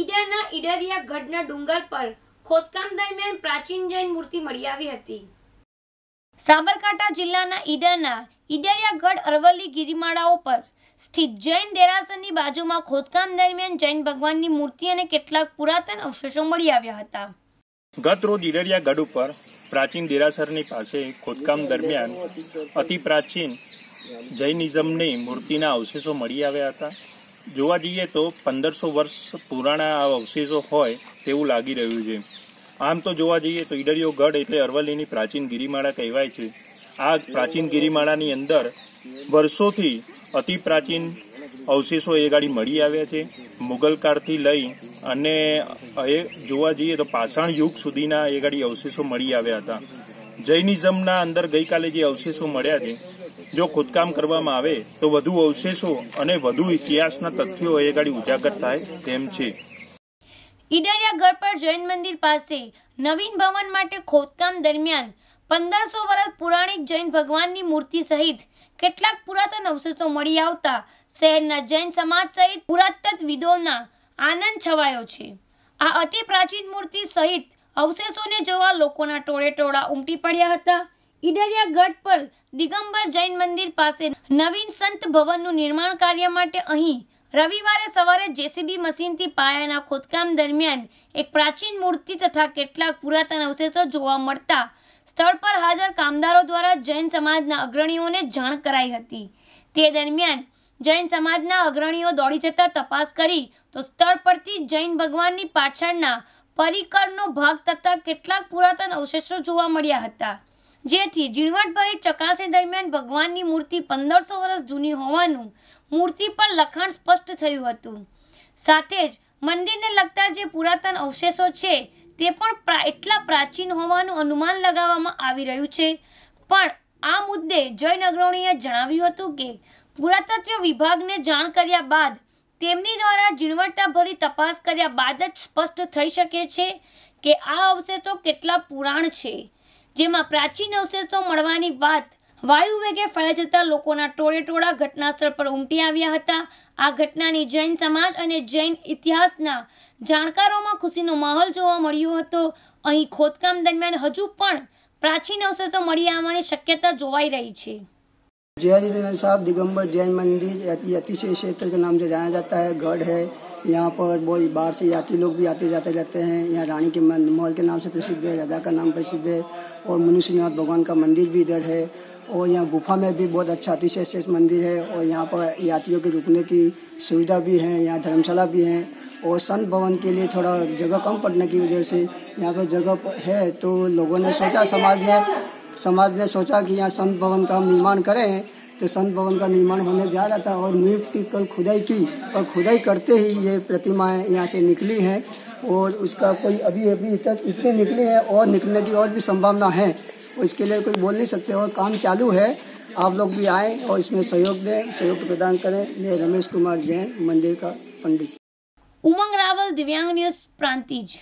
ઈડરના ઈડરિયા ગઢના ડુંગર પર ખોદકામ દરમિયાન પ્રાચીન જૈન મૂર્તિ મળી આવી હતી સાબરકાંઠા જિલ્લાના ઈડરના ઈડરિયા ગઢ અરવલ્લી ગિરિમાળાઓ પર સ્થિત જૈન દેરાસરની બાજુમાં ખોદકામ દરમિયાન જૈન ભગવાનની મૂર્તિ અને કેટલાક પુરાતન અવશેષો મળી આવ્યા હતા ગત રોજ ઈડરિયા ગઢ ઉપર પ્રાચીન દેરાસરની પાસે ખોદકામ દરમિયાન અતિ પ્રાચીન જૈનિઝમની મૂર્તિના અવશેષો મળી આવ્યા હતા જોવા જઈએ તો પંદરસો વર્ષ પુરાણા અવશેષો હોય તેવું લાગી રહ્યું છે આમ તો જોવા જઈએ તો ઈડરિયો ગઢ એટલે અરવલ્લીની પ્રાચીન ગિરિમાળા કહેવાય છે આ પ્રાચીન ગિરિમાળાની અંદર વર્ષોથી અતિ પ્રાચીન અવશેષો એ ગાડી મળી આવ્યા છે મુગલકાળથી લઈ અને એ જોવા જઈએ તો પાષાણ યુગ સુધીના એ ગાડી અવશેષો મળી આવ્યા હતા જૈનિઝમના અંદર ગઈકાલે જે અવશેષો મળ્યા છે જો ખોદકામ કરવામાં આવે તો વધુ અવશેષો અને વધુ ઇતિહાસના તથ્યો એ ગાડી ઉજાગર થાય તેમ છે ઈડરિયા ગઢ પર જૈન મંદિર પાસે નવીન ભવન માટે ખોદકામ દરમિયાન પંદરસો વર્ષ પુરાણિક જૈન ભગવાનની મૂર્તિ સહિત કેટલાક પુરાતન અવશેષો મળી આવતા શહેરના જૈન સમાજ સહિત પુરાતત્વવિદોના આનંદ છવાયો છે આ અતિ પ્રાચીન મૂર્તિ સહિત અવશેષોને જોવા લોકોના ટોળે ટોળા ઉમટી પડ્યા હતા ઈડરિયા ગઢ પર દિગંબર જૈન મંદિર પાસે નવીન સંત ભવનનું નિર્માણ કાર્ય માટે અહીં રવિવારે સવારે જેસીબી મશીનથી પાયાના ખોદકામ દરમિયાન એક પ્રાચીન મૂર્તિ તથા કેટલાક પુરાતન અવશેષો જોવા મળતા સ્થળ પર હાજર કામદારો દ્વારા જૈન સમાજના અગ્રણીઓને જાણ કરાઈ હતી તે દરમિયાન જૈન સમાજના અગ્રણીઓ દોડી જતા તપાસ કરી તો સ્થળ પરથી જૈન ભગવાનની પાછળના પરિકરનો ભાગ તથા કેટલાક પુરાતન અવશેષો જોવા મળ્યા હતા જેથી ઝીણવટભરી ચકાસણી દરમિયાન ભગવાનની મૂર્તિ પંદરસો વર્ષ જૂની હોવાનું મૂર્તિ પર લખાણ સ્પષ્ટ થયું હતું સાથે જ મંદિરને લગતા જે પુરાતન અવશેષો છે તે પણ એટલા પ્રાચીન હોવાનું અનુમાન લગાવવામાં આવી રહ્યું છે પણ આ મુદ્દે જય નગરોણીએ જણાવ્યું હતું કે પુરાતત્વ વિભાગને જાણ કર્યા બાદ તેમની દ્વારા ઝીણવટતાભરી તપાસ કર્યા બાદ જ સ્પષ્ટ થઈ શકે છે કે આ અવશેષો કેટલા પુરાણ છે જેમાં પ્રાચીન અવશેષો મળવાની વાત વાયુ વેગે ફેલાઈ જતા લોકોના ટોળે ટોળા ઘટનાસ્થળ પર ઉમટી આવ્યા હતા આ ઘટનાની જૈન સમાજ અને જૈન ઇતિહાસના જાણકારોમાં ખુશીનો માહોલ જોવા મળ્યો હતો અહીં ખોદકામ દરમિયાન હજુ પણ પ્રાચીન અવશેષો મળી આવવાની શક્યતા જોવાઈ રહી છે जय साहब दिगंबर जैन मंदिर अतिशय क्षेत्र के नाम से जाना जाता है गढ़ है यहाँ पर बहुत बाहर से यात्री लोग भी आते जाते रहते हैं यहाँ रानी के मॉल के नाम से प्रसिद्ध है राजा का नाम प्रसिद्ध है और मनुष्यनाथ भगवान का मंदिर भी इधर है और यहाँ गुफा में भी बहुत अच्छा अतिशय श्रेष्ठ मंदिर है और यहाँ पर यात्रियों के रुकने की सुविधा भी है यहाँ धर्मशाला भी है और संत भवन के लिए थोड़ा जगह कम पड़ने की वजह से यहाँ पर जगह है तो लोगों ने सोचा समाज ने समाज ने सोचा कि यहाँ संत भवन का हम निर्माण करें तो संत भवन का निर्माण होने जा रहा था और नींव की कल खुदाई की और खुदाई करते ही ये प्रतिमाएं यहाँ से निकली हैं और उसका कोई अभी अभी तक इतनी निकली है और निकलने की और भी संभावना है इसके लिए कोई बोल नहीं सकते और काम चालू है आप लोग भी आए और इसमें सहयोग दें सहयोग प्रदान करें मैं रमेश कुमार जैन मंदिर का पंडित उमंग रावल दिव्यांग न्यूज प्रांतिज